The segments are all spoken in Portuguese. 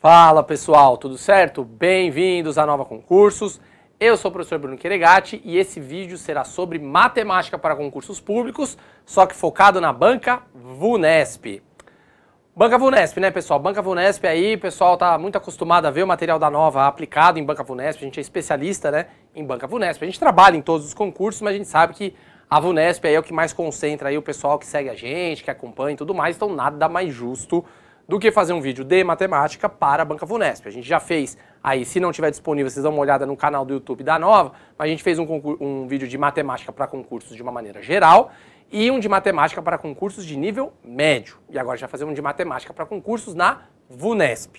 Fala pessoal, tudo certo? Bem-vindos à Nova Concursos. Eu sou o professor Bruno Queregatti e esse vídeo será sobre matemática para concursos públicos, só que focado na banca VUNESP. Banca VUNESP, né pessoal? Banca VUNESP aí, pessoal tá muito acostumado a ver o material da Nova aplicado em Banca VUNESP, a gente é especialista né, em Banca VUNESP. A gente trabalha em todos os concursos, mas a gente sabe que a VUNESP aí é o que mais concentra aí o pessoal que segue a gente, que acompanha e tudo mais, então nada mais justo do que fazer um vídeo de matemática para a Banca Vunesp. A gente já fez aí, se não tiver disponível, vocês dão uma olhada no canal do YouTube da Nova, mas a gente fez um, um vídeo de matemática para concursos de uma maneira geral e um de matemática para concursos de nível médio. E agora já fazer um de matemática para concursos na Vunesp,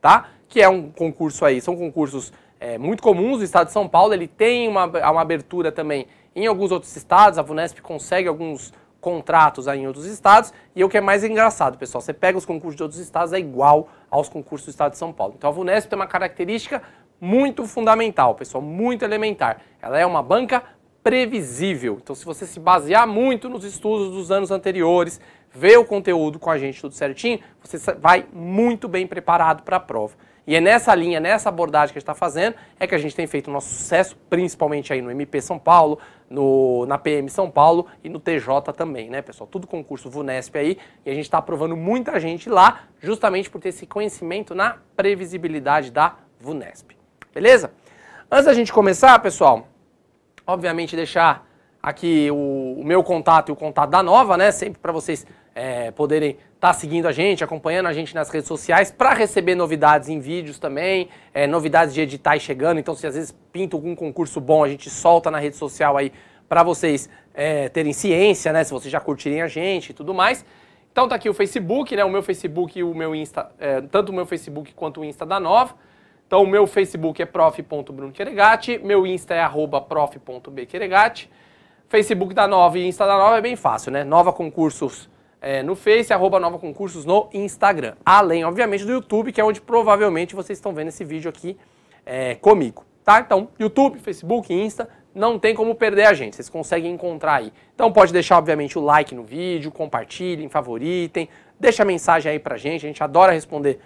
tá? Que é um concurso aí, são concursos é, muito comuns do estado de São Paulo, ele tem uma, uma abertura também em alguns outros estados, a Vunesp consegue alguns contratos aí em outros estados. E o que é mais engraçado, pessoal, você pega os concursos de outros estados, é igual aos concursos do estado de São Paulo. Então a VUNESP tem uma característica muito fundamental, pessoal, muito elementar. Ela é uma banca previsível. Então se você se basear muito nos estudos dos anos anteriores, ver o conteúdo com a gente tudo certinho, você vai muito bem preparado para a prova. E é nessa linha, nessa abordagem que a gente está fazendo, é que a gente tem feito o nosso sucesso, principalmente aí no MP São Paulo, no, na PM São Paulo e no TJ também, né, pessoal? Tudo concurso VUNESP aí e a gente está aprovando muita gente lá justamente por ter esse conhecimento na previsibilidade da VUNESP. Beleza? Antes da gente começar, pessoal, obviamente deixar aqui o, o meu contato e o contato da Nova, né? Sempre para vocês é, poderem tá seguindo a gente, acompanhando a gente nas redes sociais, para receber novidades em vídeos também, é, novidades de editais chegando. Então, se às vezes pinta algum concurso bom, a gente solta na rede social aí para vocês é, terem ciência, né? Se vocês já curtirem a gente e tudo mais. Então tá aqui o Facebook, né? O meu Facebook e o meu Insta, é, tanto o meu Facebook quanto o Insta da Nova. Então o meu Facebook é prof.brunoqueregati, meu Insta é arroba Facebook da Nova e Insta da Nova é bem fácil, né? Nova Concursos é, no Face, arroba Nova Concursos no Instagram. Além, obviamente, do YouTube, que é onde provavelmente vocês estão vendo esse vídeo aqui é, comigo. Tá? Então, YouTube, Facebook, Insta, não tem como perder a gente, vocês conseguem encontrar aí. Então pode deixar, obviamente, o like no vídeo, compartilhem, favoritem, deixa a mensagem aí pra gente, a gente adora responder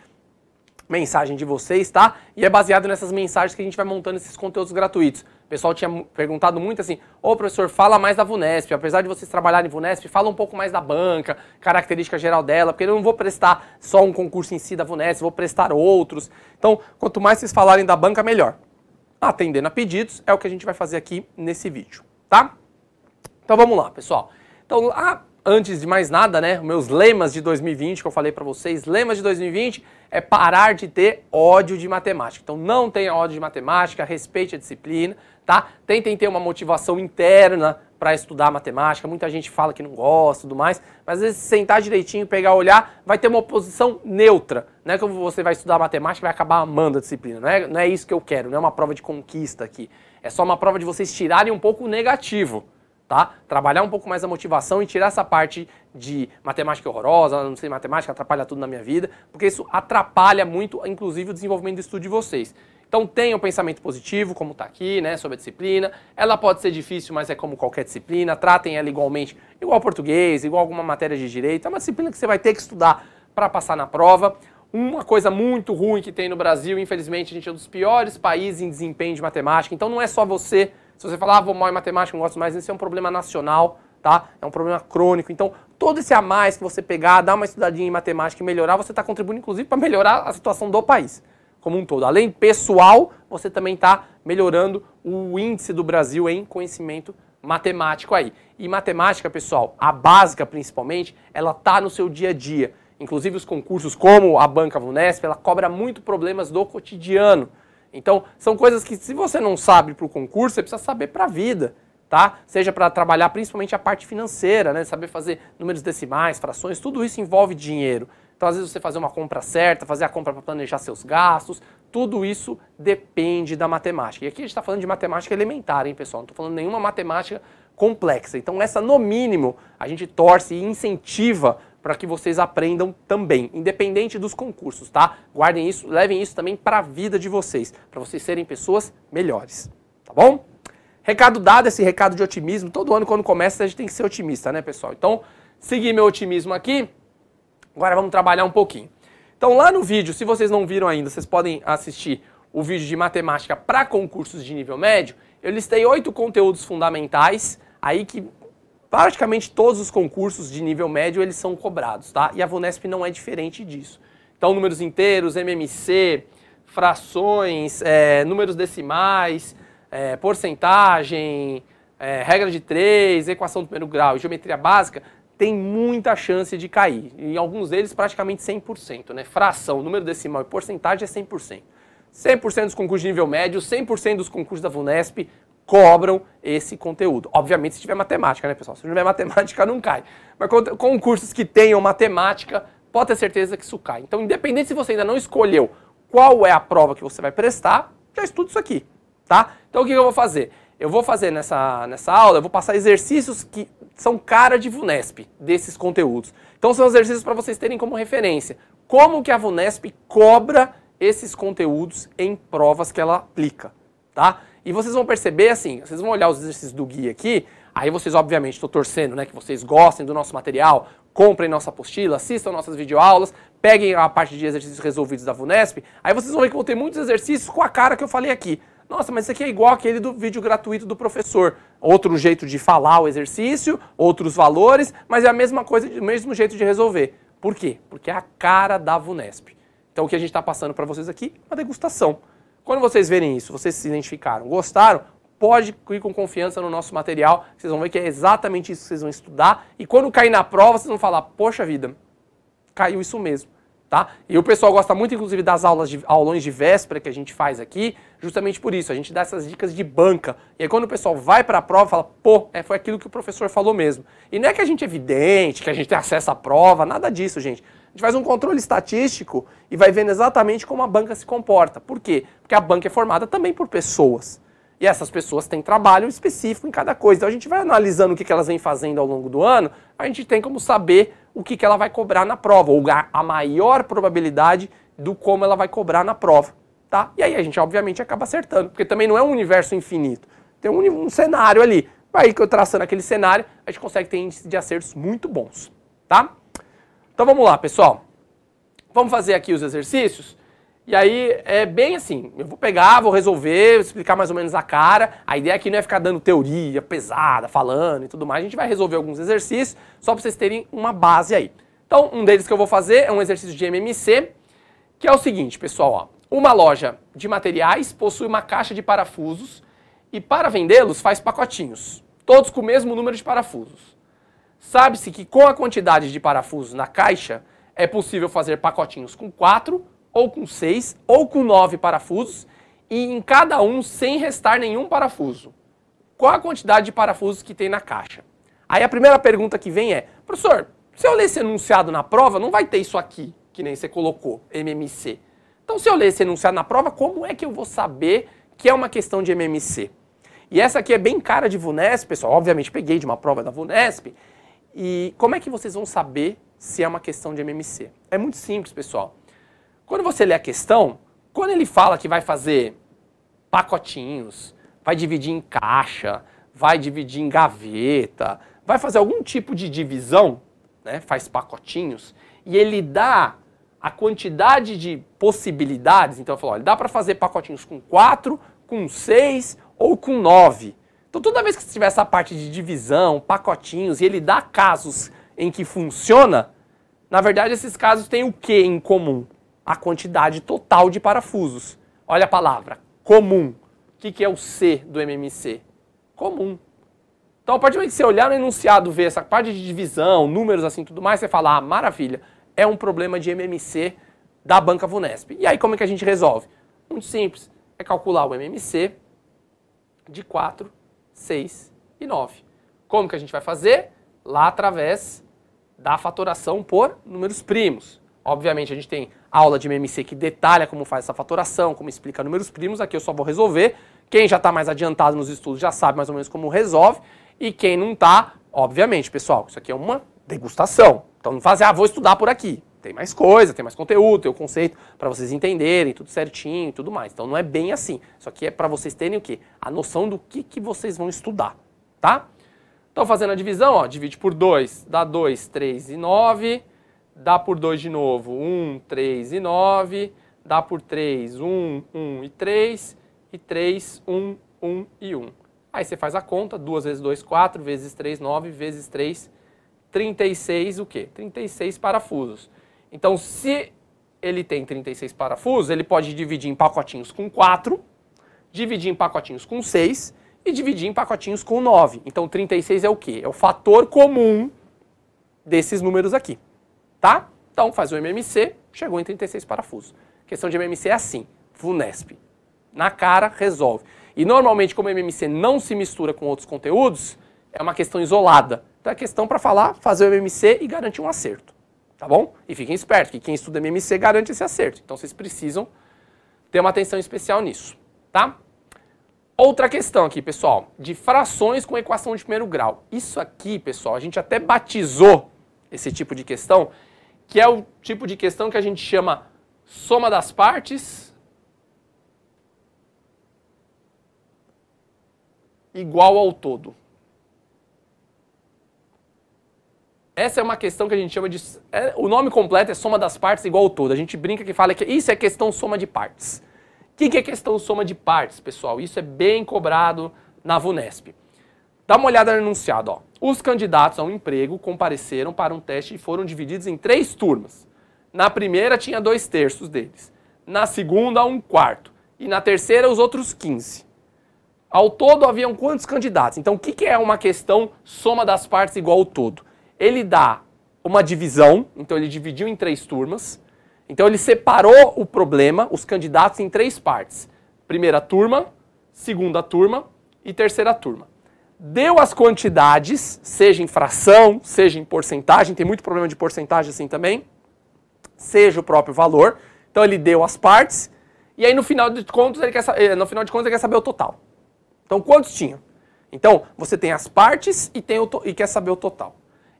mensagem de vocês, tá? E é baseado nessas mensagens que a gente vai montando esses conteúdos gratuitos. O pessoal tinha perguntado muito assim: ô oh, professor, fala mais da VUNESP. Apesar de vocês trabalharem em VUNESP, fala um pouco mais da banca, característica geral dela, porque eu não vou prestar só um concurso em si da VUNESP, vou prestar outros. Então, quanto mais vocês falarem da banca, melhor. Atendendo a pedidos é o que a gente vai fazer aqui nesse vídeo, tá? Então vamos lá, pessoal. Então, a ah, antes de mais nada, né, meus lemas de 2020 que eu falei para vocês, lemas de 2020 é parar de ter ódio de matemática. Então não tenha ódio de matemática, respeite a disciplina, tá? Tentem ter uma motivação interna para estudar matemática. Muita gente fala que não gosta, tudo mais, mas às vezes se sentar direitinho, pegar, olhar, vai ter uma posição neutra. Não é que você vai estudar matemática e vai acabar amando a disciplina. Não é, não é isso que eu quero, não é uma prova de conquista aqui. É só uma prova de vocês tirarem um pouco o negativo tá? Trabalhar um pouco mais a motivação e tirar essa parte de matemática horrorosa, não sei matemática, atrapalha tudo na minha vida, porque isso atrapalha muito, inclusive, o desenvolvimento do estudo de vocês. Então tenha o um pensamento positivo, como está aqui, né, sobre a disciplina. Ela pode ser difícil, mas é como qualquer disciplina. Tratem ela igualmente, igual português, igual alguma matéria de direito. É uma disciplina que você vai ter que estudar para passar na prova. Uma coisa muito ruim que tem no Brasil, infelizmente, a gente é um dos piores países em desempenho de matemática. Então não é só você se você falar, ah, vou mal em matemática, não gosto mais, isso é um problema nacional, tá? É um problema crônico. Então, todo esse a mais que você pegar, dar uma estudadinha em matemática e melhorar, você está contribuindo, inclusive, para melhorar a situação do país como um todo. Além pessoal, você também está melhorando o índice do Brasil em conhecimento matemático aí. E matemática, pessoal, a básica principalmente, ela está no seu dia a dia. Inclusive os concursos como a Banca Vunesp, ela cobra muito problemas do cotidiano. Então, são coisas que se você não sabe para o concurso, você precisa saber para a vida, tá? Seja para trabalhar principalmente a parte financeira, né? Saber fazer números decimais, frações, tudo isso envolve dinheiro. Então, às vezes, você fazer uma compra certa, fazer a compra para planejar seus gastos, tudo isso depende da matemática. E aqui a gente está falando de matemática elementar, hein, pessoal? Não estou falando nenhuma matemática complexa. Então, essa, no mínimo, a gente torce e incentiva para que vocês aprendam também, independente dos concursos, tá? Guardem isso, levem isso também para a vida de vocês, para vocês serem pessoas melhores, tá bom? Recado dado, esse recado de otimismo. Todo ano quando começa a gente tem que ser otimista, né, pessoal? Então, seguir meu otimismo aqui. Agora vamos trabalhar um pouquinho. Então, lá no vídeo, se vocês não viram ainda, vocês podem assistir o vídeo de matemática para concursos de nível médio. Eu listei oito conteúdos fundamentais aí que praticamente todos os concursos de nível médio eles são cobrados, tá? E a Vunesp não é diferente disso. Então, números inteiros, MMC, frações, é, números decimais, é, porcentagem, é, regra de três, equação do primeiro grau e geometria básica, tem muita chance de cair. Em alguns deles, praticamente 100%. Né? Fração, número decimal e porcentagem é 100%. 100% dos concursos de nível médio, 100% dos concursos da VUNESP cobram esse conteúdo. Obviamente, se tiver matemática, né, pessoal? Se não tiver matemática, não cai. Mas com cursos que tenham matemática, pode ter certeza que isso cai. Então, independente se você ainda não escolheu qual é a prova que você vai prestar, já estuda isso aqui, tá? Então, o que eu vou fazer? Eu vou fazer nessa, nessa aula, eu vou passar exercícios que são cara de VUNESP, desses conteúdos. Então, são exercícios para vocês terem como referência. Como que a VUNESP cobra esses conteúdos em provas que ela aplica, tá? E vocês vão perceber assim, vocês vão olhar os exercícios do guia aqui, aí vocês obviamente estou torcendo, né, que vocês gostem do nosso material, comprem nossa apostila, assistam nossas videoaulas, peguem a parte de exercícios resolvidos da VUNESP, aí vocês vão ver que vão ter muitos exercícios com a cara que eu falei aqui. Nossa, mas isso aqui é igual aquele do vídeo gratuito do professor. Outro jeito de falar o exercício, outros valores, mas é a mesma coisa, o mesmo jeito de resolver. Por quê? Porque é a cara da VUNESP. Então o que a gente está passando para vocês aqui é uma degustação. Quando vocês verem isso, vocês se identificaram, gostaram, pode ir com confiança no nosso material, vocês vão ver que é exatamente isso que vocês vão estudar. E quando cair na prova, vocês vão falar: "Poxa vida, caiu isso mesmo". Tá? E o pessoal gosta muito, inclusive, das aulas de aulões de véspera que a gente faz aqui, justamente por isso. A gente dá essas dicas de banca. E aí, quando o pessoal vai para a prova, fala, pô, é, foi aquilo que o professor falou mesmo. E não é que a gente é vidente, que a gente tem acesso à prova, nada disso, gente gente faz um controle estatístico e vai vendo exatamente como a banca se comporta. Por quê? Porque a banca é formada também por pessoas. E essas pessoas têm trabalho específico em cada coisa. Então a gente vai analisando o que elas vêm fazendo ao longo do ano, a gente tem como saber o que ela vai cobrar na prova, ou a maior probabilidade do como ela vai cobrar na prova. Tá? E aí a gente, obviamente, acaba acertando, porque também não é um universo infinito. Tem um, um cenário ali. Aí que eu traçando aquele cenário, a gente consegue ter índices de acertos muito bons. Tá? Então vamos lá, pessoal. Vamos fazer aqui os exercícios. E aí é bem assim, eu vou pegar, vou resolver, vou explicar mais ou menos a cara. A ideia aqui não é ficar dando teoria pesada, falando e tudo mais. A gente vai resolver alguns exercícios só para vocês terem uma base aí. Então, um deles que eu vou fazer é um exercício de MMC, que é o seguinte, pessoal, ó. Uma loja de materiais possui uma caixa de parafusos e para vendê-los faz pacotinhos, todos com o mesmo número de parafusos. Sabe-se que com a quantidade de parafusos na caixa, é possível fazer pacotinhos com 4, ou com 6, ou com 9 parafusos, e em cada um sem restar nenhum parafuso. Qual a quantidade de parafusos que tem na caixa? Aí a primeira pergunta que vem é, professor, se eu ler esse enunciado na prova, não vai ter isso aqui, que nem você colocou, MMC. Então se eu ler esse enunciado na prova, como é que eu vou saber que é uma questão de MMC? E essa aqui é bem cara de VUNESP, pessoal, obviamente peguei de uma prova da VUNESP, e como é que vocês vão saber se é uma questão de MMC? É muito simples, pessoal. Quando você lê a questão, quando ele fala que vai fazer pacotinhos, vai dividir em caixa, vai dividir em gaveta, vai fazer algum tipo de divisão, né? faz pacotinhos, e ele dá a quantidade de possibilidades. Então, ele falou, ele dá para fazer pacotinhos com 4, com 6 ou com 9. Então toda vez que você tiver essa parte de divisão, pacotinhos, e ele dá casos em que funciona, na verdade esses casos têm o que em comum? A quantidade total de parafusos. Olha a palavra, comum. O que, que é o C do MMC? Comum. Então, a partir do momento que você olhar no enunciado, ver essa parte de divisão, números assim tudo mais, você fala, ah, maravilha, é um problema de MMC da banca Vunesp. E aí, como é que a gente resolve? Muito simples, é calcular o MMC de 4 6 e 9. Como que a gente vai fazer? Lá através da fatoração por números primos. Obviamente, a gente tem aula de MMC que detalha como faz essa fatoração, como explica números primos. Aqui eu só vou resolver. Quem já está mais adiantado nos estudos já sabe mais ou menos como resolve. E quem não está, obviamente, pessoal, isso aqui é uma degustação. Então não fazer, assim, ah, vou estudar por aqui tem mais coisa, tem mais conteúdo, tem o conceito para vocês entenderem tudo certinho e tudo mais. Então não é bem assim. Isso aqui é para vocês terem o quê? A noção do que, que vocês vão estudar, tá? Então fazendo a divisão, ó, divide por 2, dá 2, 3 e 9, dá por 2 de novo, 1, 3 e 9, dá por 3, 1, 1 e 3, e 3, 1, 1 e 1. Aí você faz a conta, 2 vezes 2, 4, vezes 3, 9, vezes 3, 36 o quê? 36 parafusos. Então, se ele tem 36 parafusos, ele pode dividir em pacotinhos com 4, dividir em pacotinhos com 6 e dividir em pacotinhos com 9. Então, 36 é o quê? É o fator comum desses números aqui, tá? Então, faz o MMC, chegou em 36 parafusos. A questão de MMC é assim, FUNESP. Na cara, resolve. E normalmente, como o MMC não se mistura com outros conteúdos, é uma questão isolada. Então, é questão para falar, fazer o MMC e garantir um acerto. Tá bom? E fiquem espertos, que quem estuda MMC garante esse acerto. Então vocês precisam ter uma atenção especial nisso, tá? Outra questão aqui, pessoal, de frações com equação de primeiro grau. Isso aqui, pessoal, a gente até batizou esse tipo de questão, que é o tipo de questão que a gente chama soma das partes igual ao todo. Essa é uma questão que a gente chama de. É, o nome completo é soma das partes igual ao todo. A gente brinca que fala que isso é questão soma de partes. O que, que é questão soma de partes, pessoal? Isso é bem cobrado na VUNESP. Dá uma olhada no enunciado. Ó. Os candidatos ao emprego compareceram para um teste e foram divididos em três turmas. Na primeira tinha dois terços deles, na segunda um quarto e na terceira os outros 15. Ao todo haviam quantos candidatos? Então o que, que é uma questão soma das partes igual ao todo? ele dá uma divisão, então ele dividiu em três turmas. Então ele separou o problema, os candidatos, em três partes: primeira turma, segunda turma e terceira turma. Deu as quantidades, seja em fração, seja em porcentagem, tem muito problema de porcentagem assim também, seja o próprio valor. Então ele deu as partes e aí no final de contas ele quer, eh, no final de contas ele quer saber o total. Então quantos tinha? Então você tem as partes e, tem o, e quer saber o total.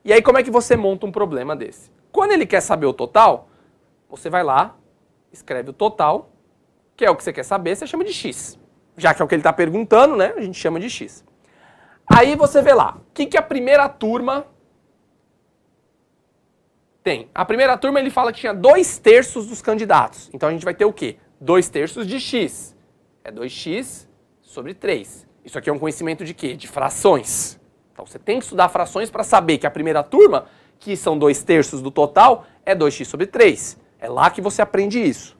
E aí como é que você monta um problema desse? Quando ele quer saber o total, você vai lá, escreve o total, que é o que você quer saber, você chama de x. Já que é o que ele está perguntando, né? A gente chama de x. Aí você vê lá, o que, que a primeira turma tem? A primeira turma ele fala que tinha dois terços dos candidatos. Então a gente vai ter o quê? Dois terços de x. É 2x sobre 3. Isso aqui é um conhecimento de quê? De frações. Então você tem que estudar frações para saber que a primeira turma, que são dois terços do total, é 2x sobre 3. É lá que você aprende isso.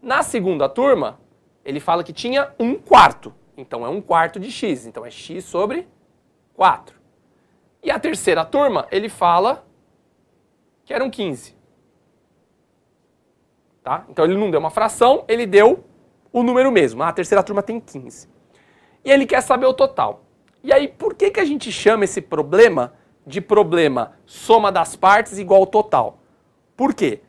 Na segunda turma, ele fala que tinha um quarto. Então é um quarto de x. Então é x sobre 4. E a terceira turma, ele fala que eram 15. Tá? Então ele não deu uma fração, ele deu o número mesmo. Ah, a terceira turma tem 15. E ele quer saber o total. E aí, por que, que a gente chama esse problema de problema soma das partes igual ao total? Por quê?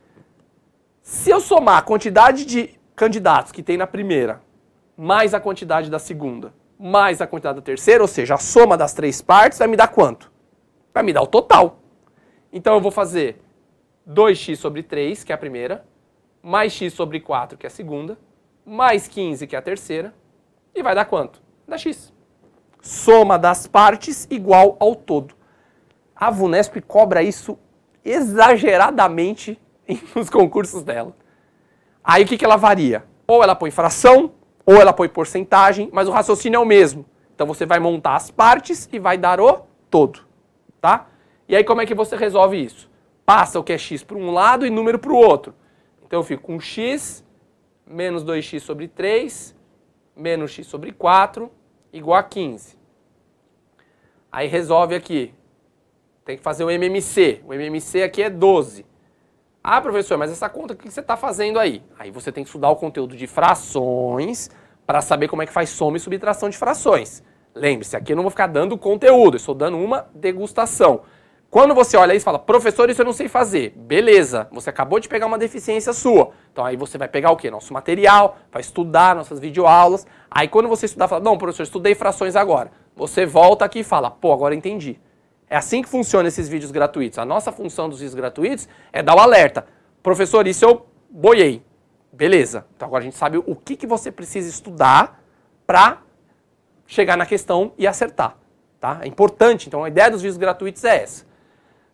Se eu somar a quantidade de candidatos que tem na primeira, mais a quantidade da segunda, mais a quantidade da terceira, ou seja, a soma das três partes vai me dar quanto? Vai me dar o total. Então eu vou fazer 2x sobre 3, que é a primeira, mais x sobre 4, que é a segunda, mais 15, que é a terceira, e vai dar quanto? Dá x soma das partes igual ao todo. A VUNESP cobra isso exageradamente nos concursos dela. Aí o que, que ela varia? Ou ela põe fração, ou ela põe porcentagem, mas o raciocínio é o mesmo. Então você vai montar as partes e vai dar o todo, tá? E aí como é que você resolve isso? Passa o que é x para um lado e número para o outro. Então eu fico com x menos 2x sobre 3, menos x sobre 4, igual a 15. Aí resolve aqui. Tem que fazer o MMC. O MMC aqui é 12. Ah, professor, mas essa conta, o que você está fazendo aí? Aí você tem que estudar o conteúdo de frações para saber como é que faz soma e subtração de frações. Lembre-se, aqui eu não vou ficar dando conteúdo, eu estou dando uma degustação. Quando você olha isso e fala, professor, isso eu não sei fazer. Beleza, você acabou de pegar uma deficiência sua. Então aí você vai pegar o quê? Nosso material, vai estudar nossas videoaulas. Aí quando você estudar, fala, não, professor, estudei frações agora. Você volta aqui e fala, pô, agora entendi. É assim que funciona esses vídeos gratuitos. A nossa função dos vídeos gratuitos é dar o um alerta. Professor, isso eu boiei. Beleza. Então agora a gente sabe o que, que você precisa estudar para chegar na questão e acertar. Tá? É importante. Então a ideia dos vídeos gratuitos é essa.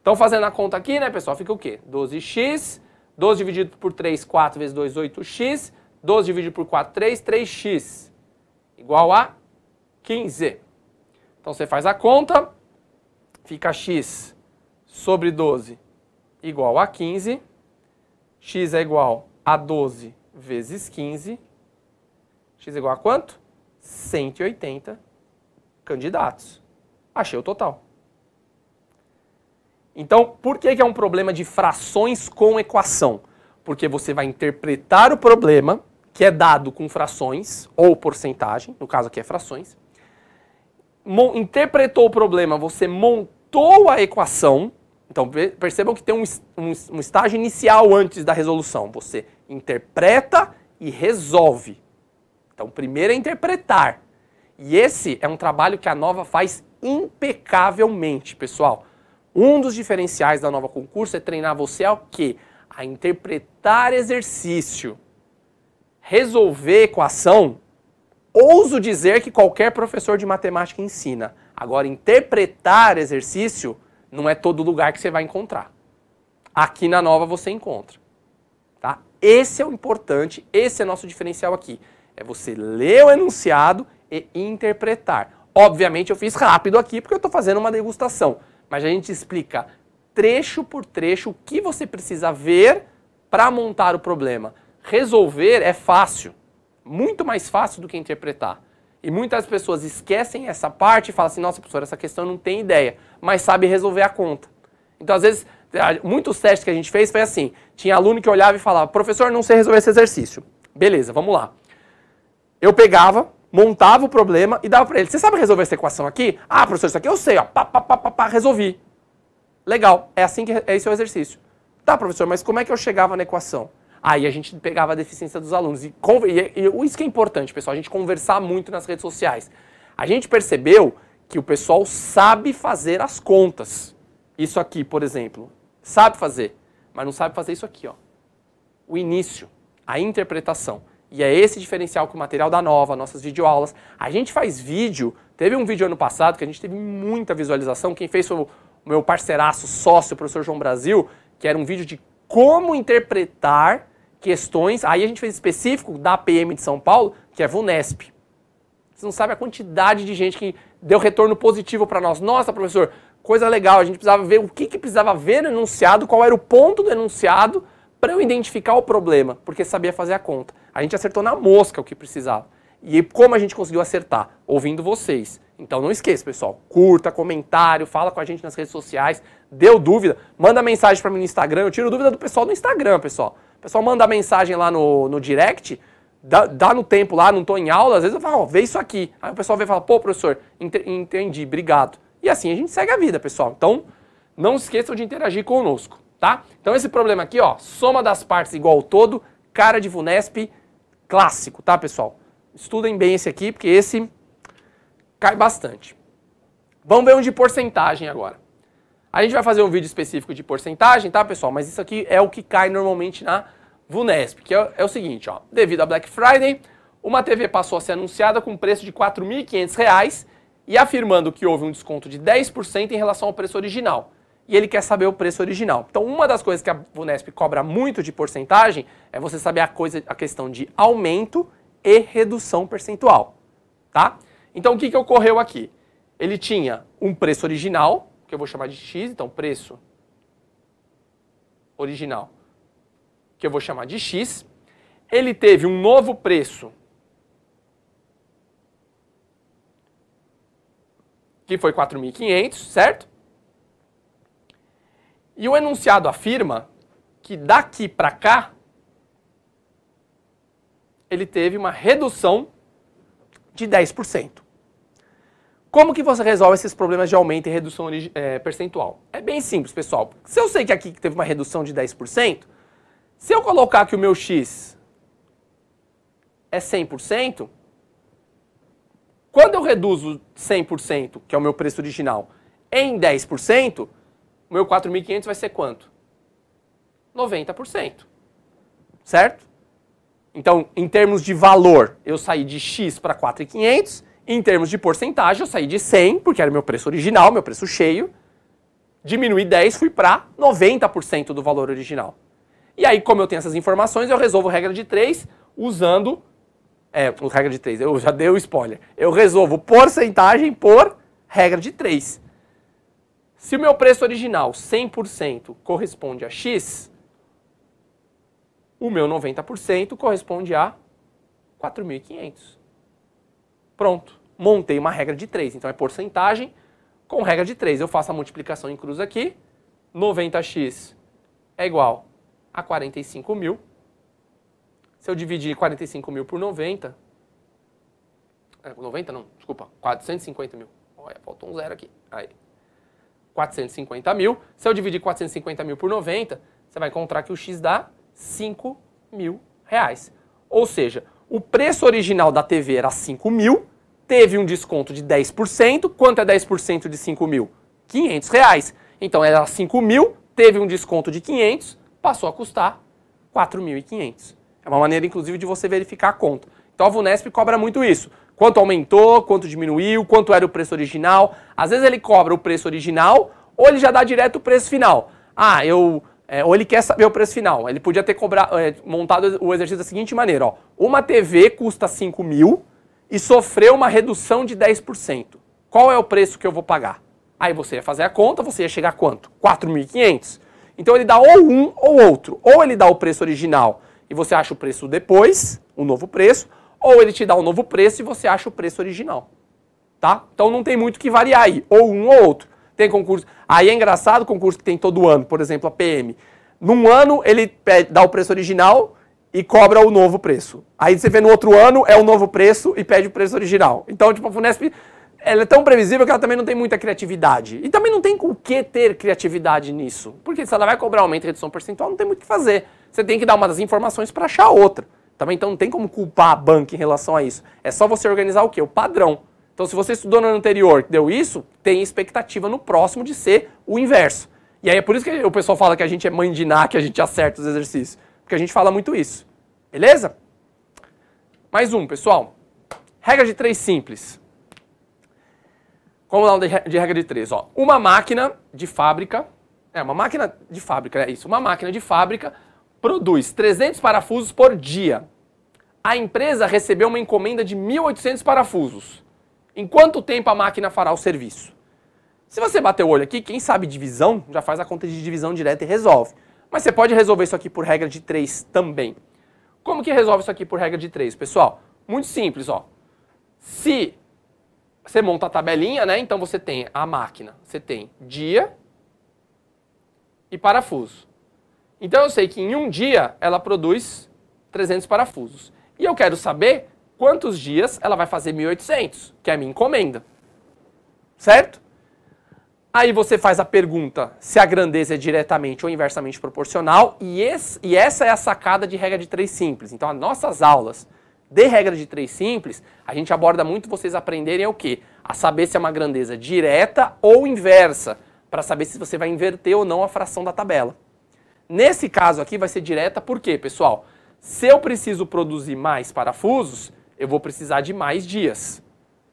Então, fazendo a conta aqui, né, pessoal, fica o quê? 12x, 12 dividido por 3, 4 vezes 2, 8x, 12 dividido por 4, 3, 3x, igual a 15. Então, você faz a conta, fica x sobre 12 igual a 15, x é igual a 12 vezes 15, x é igual a quanto? 180 candidatos. Achei o total. Então, por que, que é um problema de frações com equação? Porque você vai interpretar o problema, que é dado com frações, ou porcentagem, no caso aqui é frações. Mon interpretou o problema, você montou a equação. Então, percebam que tem um, um, um estágio inicial antes da resolução. Você interpreta e resolve. Então, primeiro é interpretar. E esse é um trabalho que a Nova faz impecavelmente, pessoal. Um dos diferenciais da nova concurso é treinar você ao quê? A interpretar exercício, resolver equação. Ouso dizer que qualquer professor de matemática ensina. Agora, interpretar exercício não é todo lugar que você vai encontrar. Aqui na nova você encontra. Tá? Esse é o importante, esse é nosso diferencial aqui. É você ler o enunciado e interpretar. Obviamente eu fiz rápido aqui porque eu estou fazendo uma degustação mas a gente explica trecho por trecho o que você precisa ver para montar o problema. Resolver é fácil, muito mais fácil do que interpretar. E muitas pessoas esquecem essa parte e falam assim: nossa, professor, essa questão não tem ideia, mas sabe resolver a conta. Então, às vezes, muitos testes que a gente fez foi assim: tinha aluno que olhava e falava, professor, não sei resolver esse exercício. Beleza, vamos lá. Eu pegava, montava o problema e dava para ele. Você sabe resolver essa equação aqui? Ah, professor, isso aqui eu sei, ó. Pá, pá, pá, pá, pá, resolvi. Legal, é assim que é esse o exercício. Tá, professor, mas como é que eu chegava na equação? Aí a gente pegava a deficiência dos alunos. E, e, e isso que é importante, pessoal, a gente conversar muito nas redes sociais. A gente percebeu que o pessoal sabe fazer as contas. Isso aqui, por exemplo, sabe fazer, mas não sabe fazer isso aqui, ó. O início, a interpretação. E é esse diferencial que o material da Nova, nossas videoaulas. A gente faz vídeo, teve um vídeo ano passado que a gente teve muita visualização. Quem fez foi o meu parceiraço, sócio, o professor João Brasil, que era um vídeo de como interpretar questões. Aí a gente fez específico da PM de São Paulo, que é VUNESP. Você não sabe a quantidade de gente que deu retorno positivo para nós. Nossa, professor, coisa legal, a gente precisava ver o que, que precisava ver no enunciado, qual era o ponto do enunciado para eu identificar o problema, porque sabia fazer a conta. A gente acertou na mosca o que precisava. E como a gente conseguiu acertar? Ouvindo vocês. Então não esqueça, pessoal, curta, comentário, fala com a gente nas redes sociais, deu dúvida, manda mensagem para mim no Instagram, eu tiro dúvida do pessoal no Instagram, pessoal. O pessoal manda mensagem lá no, no direct, dá, dá no tempo lá, não estou em aula, às vezes eu falo, oh, vê isso aqui. Aí o pessoal vem e fala, pô, professor, entendi, obrigado. E assim a gente segue a vida, pessoal. Então, não esqueçam de interagir conosco tá? Então esse problema aqui, ó, soma das partes igual ao todo, cara de Vunesp clássico, tá, pessoal? Estudem bem esse aqui, porque esse cai bastante. Vamos ver um de porcentagem agora. A gente vai fazer um vídeo específico de porcentagem, tá, pessoal? Mas isso aqui é o que cai normalmente na Vunesp, que é, é o seguinte, ó. Devido à Black Friday, uma TV passou a ser anunciada com preço de R$ 4.500 e afirmando que houve um desconto de 10% em relação ao preço original e ele quer saber o preço original. Então, uma das coisas que a Vunesp cobra muito de porcentagem é você saber a, coisa, a questão de aumento e redução percentual, tá? Então, o que, que ocorreu aqui? Ele tinha um preço original, que eu vou chamar de X, então preço original, que eu vou chamar de X. Ele teve um novo preço, que foi 4.500, certo? E o enunciado afirma que daqui para cá ele teve uma redução de 10%. Como que você resolve esses problemas de aumento e redução é, percentual? É bem simples, pessoal. Se eu sei que aqui teve uma redução de 10%, se eu colocar que o meu x é 100%, quando eu reduzo 100%, que é o meu preço original, em 10%, meu 4.500 vai ser quanto? 90%. Certo? Então, em termos de valor, eu saí de X para 4.500. Em termos de porcentagem, eu saí de 100, porque era meu preço original, meu preço cheio. Diminui 10, fui para 90% do valor original. E aí, como eu tenho essas informações, eu resolvo a regra de 3 usando... É, regra de 3, eu já dei o spoiler. Eu resolvo porcentagem por regra de 3. Se o meu preço original 100% corresponde a X, o meu 90% corresponde a 4.500. Pronto, montei uma regra de 3. Então é porcentagem com regra de 3. Eu faço a multiplicação em cruz aqui. 90x é igual a 45 mil. Se eu dividir 45 mil por 90, 90 é, não, desculpa, 450 mil. Olha, faltou um zero aqui. Aí, 450 mil. Se eu dividir 450 mil por 90, você vai encontrar que o X dá 5 mil reais. Ou seja, o preço original da TV era 5 mil, teve um desconto de 10%. Quanto é 10% de 5 mil? 500 reais. Então era 5 mil, teve um desconto de 500, passou a custar 4.500. É uma maneira, inclusive, de você verificar a conta. Então a Vunesp cobra muito isso. Quanto aumentou, quanto diminuiu, quanto era o preço original. Às vezes ele cobra o preço original ou ele já dá direto o preço final. Ah, eu. É, ou ele quer saber o preço final. Ele podia ter cobrado, é, montado o exercício da seguinte maneira: ó, uma TV custa 5 mil e sofreu uma redução de 10%. Qual é o preço que eu vou pagar? Aí você ia fazer a conta, você ia chegar a quanto? 4.500. Então ele dá ou um ou outro. Ou ele dá o preço original e você acha o preço depois, o um novo preço, ou ele te dá um novo preço e você acha o preço original. Tá? Então não tem muito que variar aí, ou um ou outro. Tem concurso. Aí é engraçado o concurso que tem todo ano, por exemplo, a PM. Num ano ele dá o preço original e cobra o novo preço. Aí você vê no outro ano é o novo preço e pede o preço original. Então, tipo, a Funesp ela é tão previsível que ela também não tem muita criatividade. E também não tem com o que ter criatividade nisso. Porque se ela vai cobrar aumento e redução percentual, não tem muito o que fazer. Você tem que dar uma das informações para achar outra. Também então não tem como culpar a banca em relação a isso. É só você organizar o quê? O padrão. Então, se você estudou no ano anterior deu isso, tem expectativa no próximo de ser o inverso. E aí é por isso que o pessoal fala que a gente é mãe de Ná, que a gente acerta os exercícios. Porque a gente fala muito isso. Beleza? Mais um, pessoal. Regra de três simples. Vamos lá de regra de três. Ó. Uma máquina de fábrica. É, uma máquina de fábrica, é isso. Uma máquina de fábrica produz 300 parafusos por dia. A empresa recebeu uma encomenda de 1.800 parafusos. Em quanto tempo a máquina fará o serviço? Se você bater o olho aqui, quem sabe divisão já faz a conta de divisão direta e resolve. Mas você pode resolver isso aqui por regra de 3 também. Como que resolve isso aqui por regra de 3, pessoal? Muito simples, ó. Se você monta a tabelinha, né? Então você tem a máquina, você tem dia e parafuso. Então eu sei que em um dia ela produz 300 parafusos. E eu quero saber quantos dias ela vai fazer 1.800, que é a minha encomenda. Certo? Aí você faz a pergunta se a grandeza é diretamente ou inversamente proporcional, e, esse, e essa é a sacada de regra de três simples. Então, as nossas aulas de regra de três simples, a gente aborda muito vocês aprenderem o quê? A saber se é uma grandeza direta ou inversa, para saber se você vai inverter ou não a fração da tabela. Nesse caso aqui vai ser direta, por quê, pessoal? Se eu preciso produzir mais parafusos, eu vou precisar de mais dias.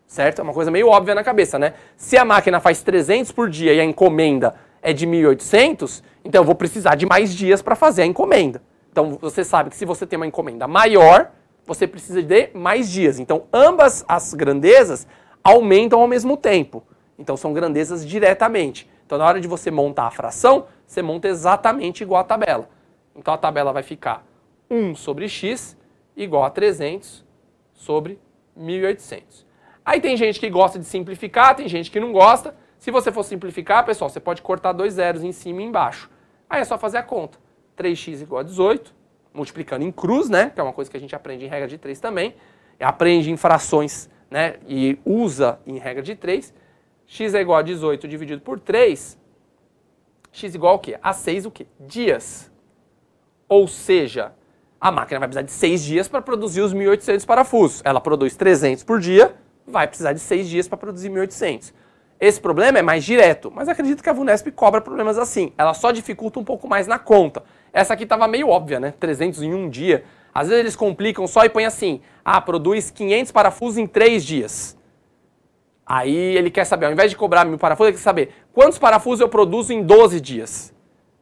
Certo? É uma coisa meio óbvia na cabeça, né? Se a máquina faz 300 por dia e a encomenda é de 1.800, então eu vou precisar de mais dias para fazer a encomenda. Então você sabe que se você tem uma encomenda maior, você precisa de mais dias. Então ambas as grandezas aumentam ao mesmo tempo. Então são grandezas diretamente. Então, na hora de você montar a fração, você monta exatamente igual a tabela. Então, a tabela vai ficar 1 sobre x igual a 300 sobre 1.800. Aí tem gente que gosta de simplificar, tem gente que não gosta. Se você for simplificar, pessoal, você pode cortar dois zeros em cima e embaixo. Aí é só fazer a conta. 3x igual a 18, multiplicando em cruz, né? Que é uma coisa que a gente aprende em regra de 3 também. Aprende em frações, né? E usa em regra de 3 x é igual a 18 dividido por 3, x igual a quê? A 6 o quê? Dias. Ou seja, a máquina vai precisar de 6 dias para produzir os 1.800 parafusos. Ela produz 300 por dia, vai precisar de 6 dias para produzir 1.800. Esse problema é mais direto, mas acredito que a Vunesp cobra problemas assim. Ela só dificulta um pouco mais na conta. Essa aqui estava meio óbvia, né? 300 em um dia. Às vezes eles complicam só e põem assim, ah, produz 500 parafusos em 3 dias. Aí ele quer saber, ao invés de cobrar mil parafusos, ele quer saber quantos parafusos eu produzo em 12 dias.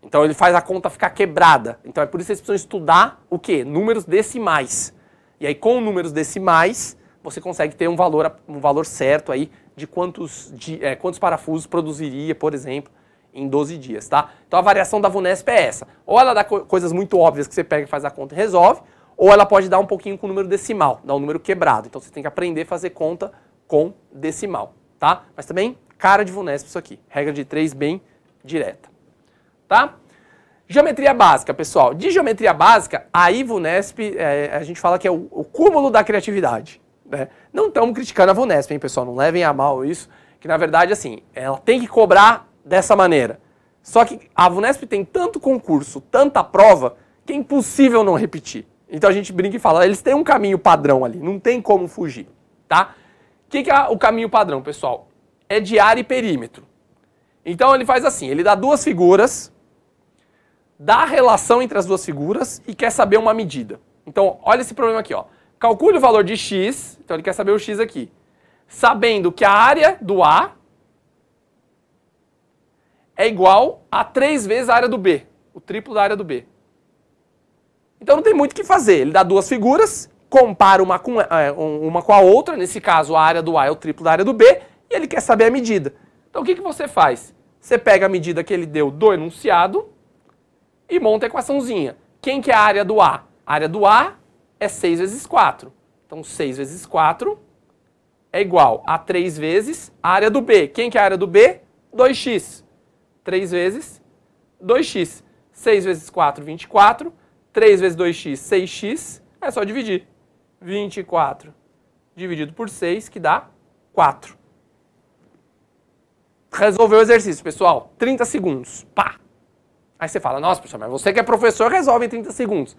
Então ele faz a conta ficar quebrada. Então é por isso que vocês precisam estudar o quê? Números decimais. E aí com números decimais, você consegue ter um valor, um valor certo aí de quantos, de, é, quantos parafusos produziria, por exemplo, em 12 dias, tá? Então a variação da VUNESP é essa. Ou ela dá co coisas muito óbvias que você pega e faz a conta e resolve, ou ela pode dar um pouquinho com o número decimal, dá um número quebrado. Então você tem que aprender a fazer conta com decimal, tá? Mas também cara de Vunesp isso aqui. Regra de 3 bem direta, tá? Geometria básica, pessoal. De geometria básica, a Ivunesp, é, a gente fala que é o, o cúmulo da criatividade. Né? Não estamos criticando a Vunesp, hein, pessoal? Não levem a mal isso, que na verdade, assim, ela tem que cobrar dessa maneira. Só que a Vunesp tem tanto concurso, tanta prova, que é impossível não repetir. Então a gente brinca e fala, eles têm um caminho padrão ali, não tem como fugir, tá? que, que é o caminho padrão, pessoal? É de área e perímetro. Então ele faz assim, ele dá duas figuras, dá a relação entre as duas figuras e quer saber uma medida. Então, olha esse problema aqui, ó. Calcule o valor de x, então ele quer saber o x aqui. Sabendo que a área do A é igual a 3 vezes a área do B, o triplo da área do B. Então não tem muito o que fazer, ele dá duas figuras compara uma com, é, uma com a outra, nesse caso a área do A é o triplo da área do B, e ele quer saber a medida. Então o que, que você faz? Você pega a medida que ele deu do enunciado e monta a equaçãozinha. Quem que é a área do A? A área do A é 6 vezes 4. Então 6 vezes 4 é igual a 3 vezes a área do B. Quem que é a área do B? 2x. 3 vezes 2x. 6 vezes 4, 24. 3 vezes 2x, 6x. É só dividir. 24 dividido por 6, que dá 4. Resolveu o exercício, pessoal. 30 segundos. Pá! Aí você fala, nossa, pessoal mas você que é professor resolve em 30 segundos.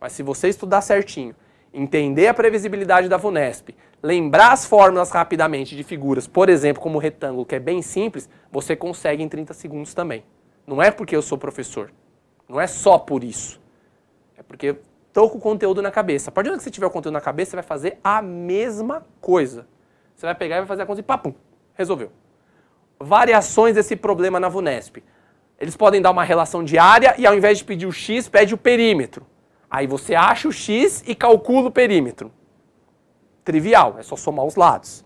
Mas se você estudar certinho, entender a previsibilidade da Funesp lembrar as fórmulas rapidamente de figuras, por exemplo, como o retângulo, que é bem simples, você consegue em 30 segundos também. Não é porque eu sou professor. Não é só por isso. É porque Estou com o conteúdo na cabeça. A partir do que você tiver o conteúdo na cabeça, você vai fazer a mesma coisa. Você vai pegar e vai fazer a conta e papum, resolveu. Variações desse problema na VUNESP. Eles podem dar uma relação diária e ao invés de pedir o x, pede o perímetro. Aí você acha o x e calcula o perímetro. Trivial, é só somar os lados,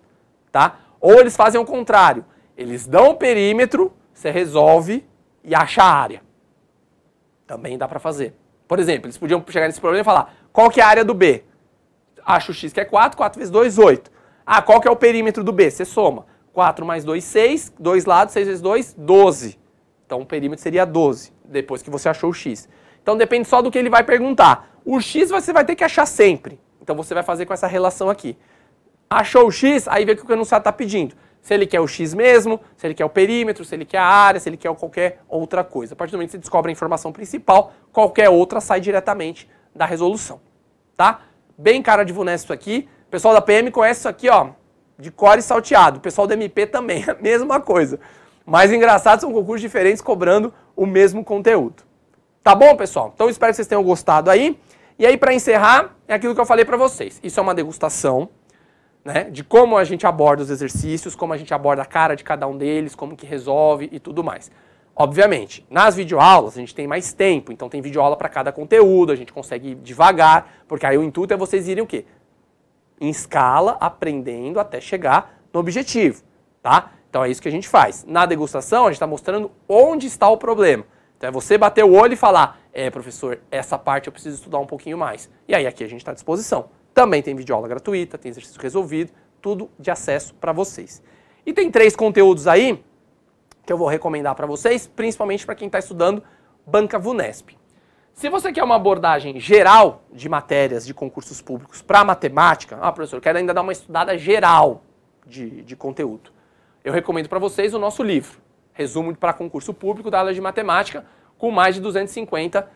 tá? Ou eles fazem o contrário. Eles dão o perímetro, você resolve e acha a área. Também dá para fazer. Por exemplo, eles podiam chegar nesse problema e falar, qual que é a área do B? Acho o x que é 4, 4 vezes 2, 8. Ah, qual que é o perímetro do B? Você soma. 4 mais 2, 6, 2 lados, 6 vezes 2, 12. Então o perímetro seria 12, depois que você achou o x. Então depende só do que ele vai perguntar. O x você vai ter que achar sempre. Então você vai fazer com essa relação aqui. Achou o x, aí vê o que o enunciado está pedindo se ele quer o X mesmo, se ele quer o perímetro, se ele quer a área, se ele quer qualquer outra coisa. A partir do momento que você descobre a informação principal, qualquer outra sai diretamente da resolução. Tá? Bem cara de Vunesp aqui. O pessoal da PM conhece isso aqui, ó, de core salteado. O pessoal do MP também, a mesma coisa. Mas engraçado, são concursos diferentes cobrando o mesmo conteúdo. Tá bom, pessoal? Então espero que vocês tenham gostado aí. E aí, para encerrar, é aquilo que eu falei para vocês. Isso é uma degustação né? De como a gente aborda os exercícios, como a gente aborda a cara de cada um deles, como que resolve e tudo mais. Obviamente, nas videoaulas a gente tem mais tempo, então tem videoaula para cada conteúdo, a gente consegue ir devagar, porque aí o intuito é vocês irem o quê? Em escala, aprendendo até chegar no objetivo, tá? Então é isso que a gente faz. Na degustação a gente está mostrando onde está o problema. Então é você bater o olho e falar, é professor, essa parte eu preciso estudar um pouquinho mais. E aí aqui a gente está à disposição. Também tem videoaula gratuita, tem exercício resolvido, tudo de acesso para vocês. E tem três conteúdos aí que eu vou recomendar para vocês, principalmente para quem está estudando Banca Vunesp. Se você quer uma abordagem geral de matérias de concursos públicos para matemática, ah, professor, eu quero ainda dar uma estudada geral de, de conteúdo. Eu recomendo para vocês o nosso livro, Resumo para Concurso Público da Aula de Matemática, com mais de 250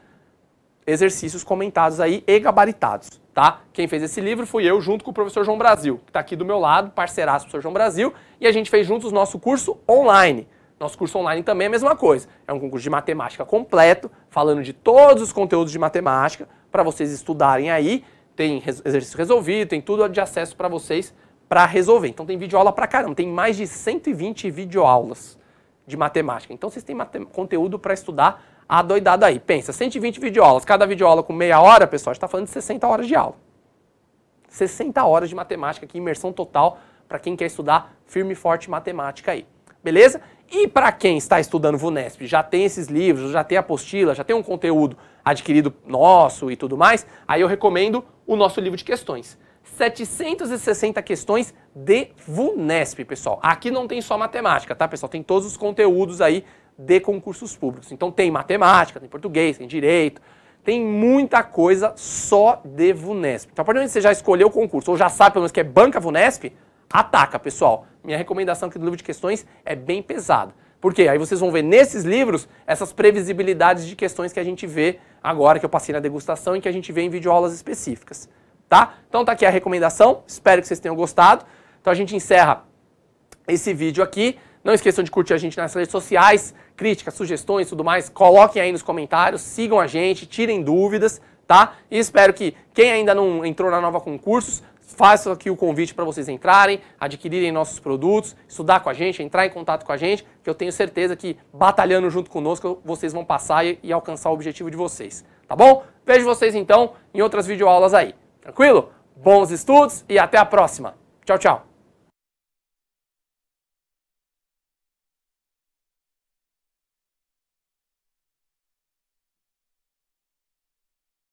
exercícios comentados aí e gabaritados, tá? Quem fez esse livro fui eu junto com o professor João Brasil, que está aqui do meu lado, parceiraço professor João Brasil, e a gente fez juntos o nosso curso online. Nosso curso online também é a mesma coisa. É um concurso de matemática completo, falando de todos os conteúdos de matemática, para vocês estudarem aí. Tem exercício resolvido, tem tudo de acesso para vocês para resolver. Então tem videoaula para caramba, tem mais de 120 videoaulas de matemática. Então vocês têm conteúdo para estudar adoidado aí. Pensa, 120 videoaulas, cada videoaula com meia hora, pessoal, a gente está falando de 60 horas de aula. 60 horas de matemática aqui, imersão total, para quem quer estudar firme e forte matemática aí. Beleza? E para quem está estudando VUNESP, já tem esses livros, já tem apostila, já tem um conteúdo adquirido nosso e tudo mais, aí eu recomendo o nosso livro de questões. 760 questões de VUNESP, pessoal. Aqui não tem só matemática, tá, pessoal? Tem todos os conteúdos aí de concursos públicos. Então tem matemática, tem português, tem direito, tem muita coisa só de VUNESP. Então, a partir do momento que você já escolheu o concurso, ou já sabe pelo menos que é banca VUNESP, ataca, pessoal. Minha recomendação aqui do livro de questões é bem pesada. Por quê? Aí vocês vão ver nesses livros essas previsibilidades de questões que a gente vê agora, que eu passei na degustação e que a gente vê em videoaulas específicas. Tá? Então tá aqui a recomendação, espero que vocês tenham gostado. Então a gente encerra esse vídeo aqui. Não esqueçam de curtir a gente nas redes sociais, críticas, sugestões tudo mais. Coloquem aí nos comentários, sigam a gente, tirem dúvidas, tá? E espero que quem ainda não entrou na nova concursos, faça aqui o convite para vocês entrarem, adquirirem nossos produtos, estudar com a gente, entrar em contato com a gente, que eu tenho certeza que batalhando junto conosco vocês vão passar e, e alcançar o objetivo de vocês, tá bom? Vejo vocês então em outras videoaulas aí. Tranquilo? Bons estudos e até a próxima. Tchau, tchau.